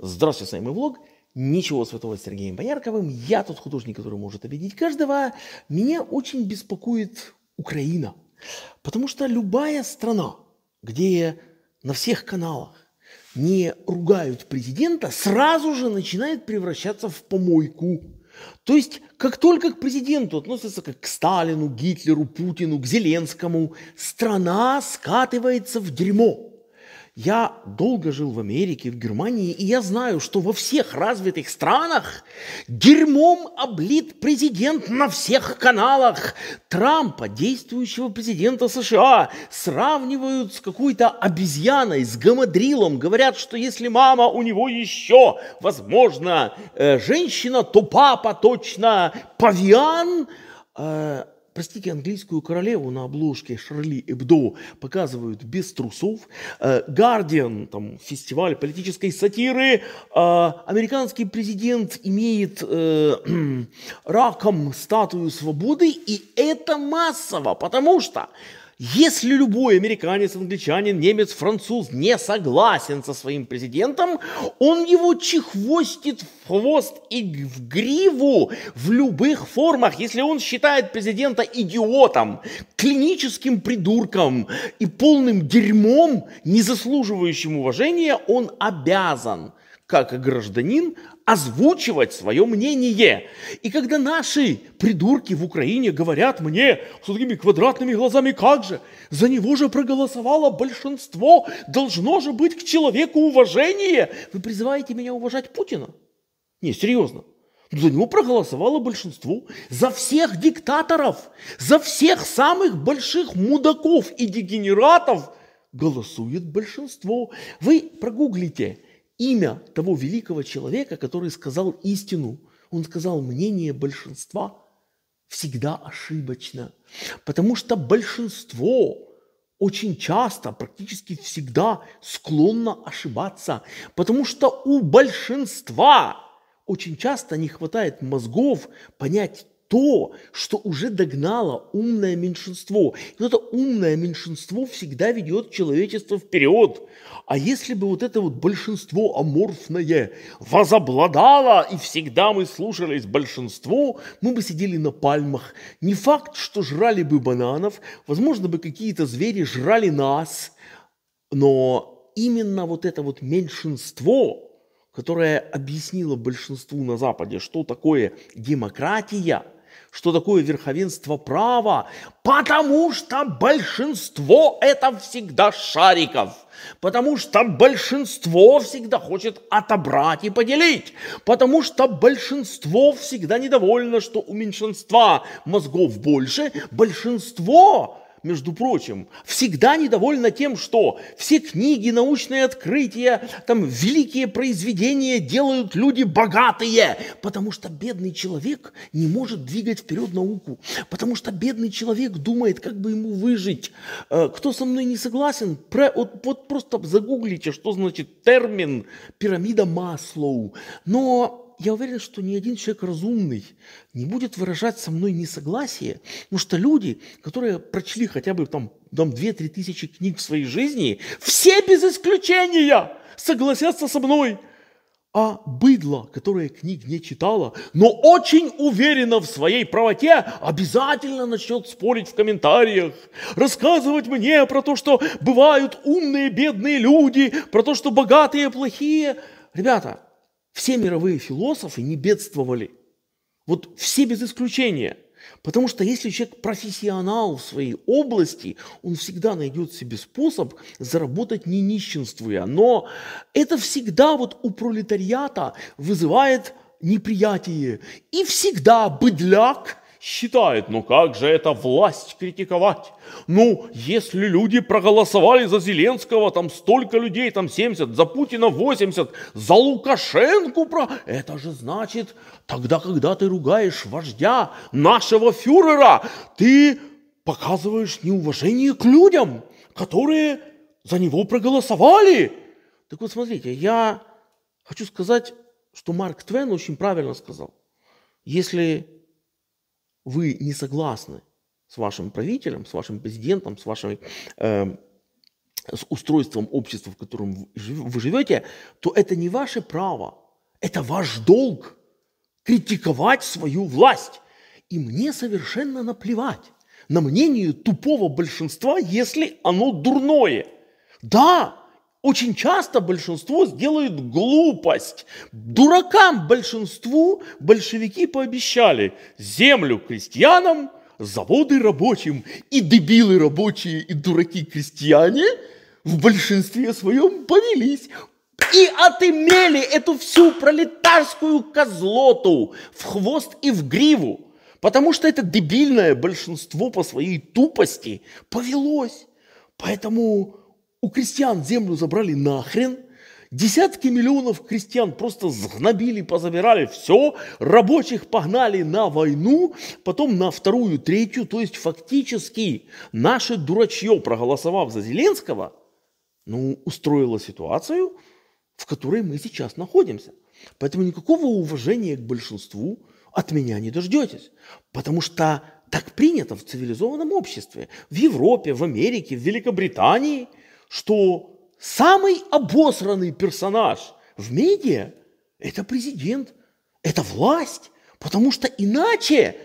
Здравствуйте, с вами влог. Ничего святого с Сергеем Боярковым. Я тот художник, который может обидеть каждого. Меня очень беспокоит Украина. Потому что любая страна, где на всех каналах не ругают президента, сразу же начинает превращаться в помойку. То есть, как только к президенту относятся как к Сталину, Гитлеру, Путину, к Зеленскому, страна скатывается в дерьмо. Я долго жил в Америке, в Германии, и я знаю, что во всех развитых странах дерьмом облит президент на всех каналах. Трампа, действующего президента США, сравнивают с какой-то обезьяной, с гамадрилом. Говорят, что если мама у него еще, возможно, э, женщина, то папа точно павиан. Э, простите, английскую королеву на обложке Шарли Эбдо показывают без трусов. Э, Гардиан, там, фестиваль политической сатиры. Э, американский президент имеет э, раком статую свободы, и это массово, потому что если любой американец, англичанин, немец, француз не согласен со своим президентом, он его чехвостит в хвост и в гриву в любых формах. Если он считает президента идиотом, клиническим придурком и полным дерьмом, не заслуживающим уважения, он обязан как гражданин озвучивать свое мнение. И когда наши придурки в Украине говорят мне с такими квадратными глазами, как же, за него же проголосовало большинство, должно же быть к человеку уважение. Вы призываете меня уважать Путина? Не, серьезно. За него проголосовало большинство. За всех диктаторов, за всех самых больших мудаков и дегенератов голосует большинство. Вы прогуглите имя того великого человека, который сказал истину. Он сказал, мнение большинства всегда ошибочно, потому что большинство очень часто, практически всегда склонно ошибаться, потому что у большинства очень часто не хватает мозгов понять то, что уже догнало умное меньшинство. И вот это умное меньшинство всегда ведет человечество вперед. А если бы вот это вот большинство аморфное возобладало, и всегда мы слушались большинству, мы бы сидели на пальмах. Не факт, что жрали бы бананов, возможно бы какие-то звери жрали нас, но именно вот это вот меньшинство – которое объяснило большинству на Западе, что такое демократия – что такое верховенство права, потому что большинство это всегда шариков, потому что большинство всегда хочет отобрать и поделить, потому что большинство всегда недовольно, что у меньшинства мозгов больше, большинство между прочим, всегда недовольна тем, что все книги, научные открытия, там великие произведения делают люди богатые, потому что бедный человек не может двигать вперед науку, потому что бедный человек думает, как бы ему выжить. Э, кто со мной не согласен, про, вот, вот просто загуглите, что значит термин пирамида Маслоу. Но я уверен, что ни один человек разумный не будет выражать со мной несогласие, потому что люди, которые прочли хотя бы там, там 2-3 тысячи книг в своей жизни, все без исключения согласятся со мной. А быдло, которое книг не читало, но очень уверенно в своей правоте, обязательно начнет спорить в комментариях, рассказывать мне про то, что бывают умные бедные люди, про то, что богатые плохие. Ребята, все мировые философы не бедствовали. Вот все без исключения. Потому что если человек профессионал в своей области, он всегда найдет себе способ заработать не нищенствуя. Но это всегда вот у пролетариата вызывает неприятие. И всегда быдляк считает, ну как же это власть критиковать? Ну, если люди проголосовали за Зеленского, там столько людей, там 70, за Путина 80, за Лукашенко, про... это же значит, тогда, когда ты ругаешь вождя нашего фюрера, ты показываешь неуважение к людям, которые за него проголосовали. Так вот, смотрите, я хочу сказать, что Марк Твен очень правильно сказал. Если вы не согласны с вашим правителем, с вашим президентом, с вашим э, с устройством общества, в котором вы живете, то это не ваше право, это ваш долг критиковать свою власть. И мне совершенно наплевать на мнение тупого большинства, если оно дурное. Да, очень часто большинство сделает глупость. Дуракам большинству большевики пообещали землю крестьянам, заводы рабочим. И дебилы рабочие, и дураки крестьяне в большинстве своем повелись. И отымели эту всю пролетарскую козлоту в хвост и в гриву. Потому что это дебильное большинство по своей тупости повелось. Поэтому у крестьян землю забрали нахрен, десятки миллионов крестьян просто сгнобили, позабирали все, рабочих погнали на войну, потом на вторую, третью, то есть фактически наше дурачье, проголосовав за Зеленского, ну, устроило ситуацию, в которой мы сейчас находимся. Поэтому никакого уважения к большинству от меня не дождетесь, потому что так принято в цивилизованном обществе, в Европе, в Америке, в Великобритании – что самый обосранный персонаж в медиа – это президент, это власть, потому что иначе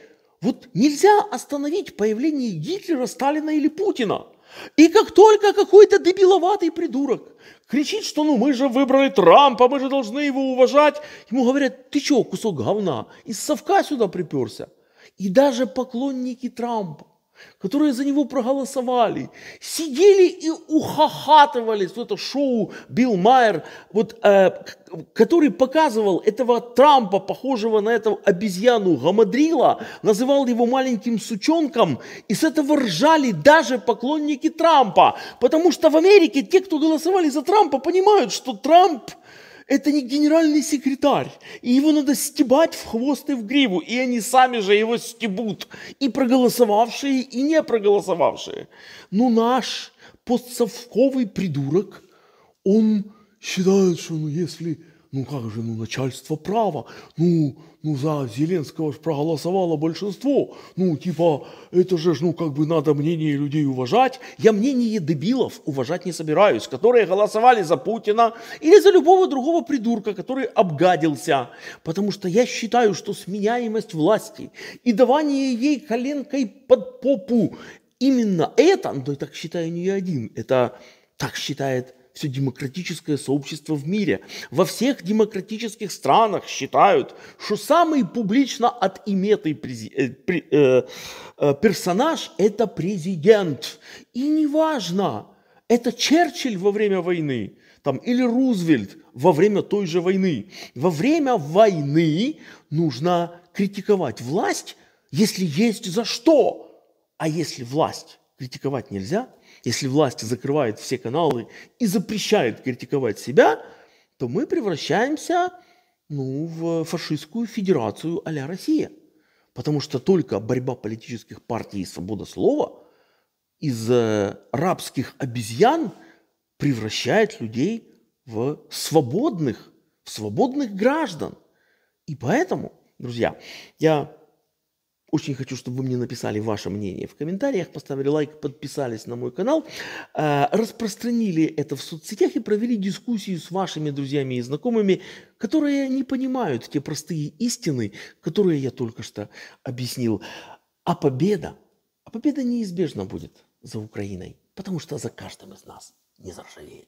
вот нельзя остановить появление Гитлера, Сталина или Путина. И как только какой-то дебиловатый придурок кричит, что ну мы же выбрали Трампа, мы же должны его уважать, ему говорят, ты чего, кусок говна, из совка сюда приперся. И даже поклонники Трампа которые за него проголосовали, сидели и ухахатывались в это шоу Билл Майер, вот, э, который показывал этого Трампа, похожего на этого обезьяну Гамадрила, называл его маленьким сучонком, и с этого ржали даже поклонники Трампа, потому что в Америке те, кто голосовали за Трампа, понимают, что Трамп – это не генеральный секретарь, и его надо стебать в хвост и в гриву, и они сами же его стебут, и проголосовавшие, и не проголосовавшие. Но наш постсовковый придурок, он считает, что ну, если ну как же, ну начальство право, ну, ну за Зеленского же проголосовало большинство, ну типа это же, ну как бы надо мнение людей уважать. Я мнение дебилов уважать не собираюсь, которые голосовали за Путина или за любого другого придурка, который обгадился, потому что я считаю, что сменяемость власти и давание ей коленкой под попу, именно это, ну так считаю не я один, это так считает все демократическое сообщество в мире. Во всех демократических странах считают, что самый публично отиметый прези... э, э, э, персонаж – это президент. И неважно, это Черчилль во время войны там, или Рузвельт во время той же войны. Во время войны нужно критиковать власть, если есть за что. А если власть критиковать нельзя – если власть закрывает все каналы и запрещает критиковать себя, то мы превращаемся ну, в фашистскую федерацию а-ля Россия. Потому что только борьба политических партий и свобода слова из э, рабских обезьян превращает людей в свободных, в свободных граждан. И поэтому, друзья, я очень хочу, чтобы вы мне написали ваше мнение в комментариях, поставили лайк, подписались на мой канал, э, распространили это в соцсетях и провели дискуссию с вашими друзьями и знакомыми, которые не понимают те простые истины, которые я только что объяснил. А победа, а победа неизбежно будет за Украиной, потому что за каждым из нас не заржавеет.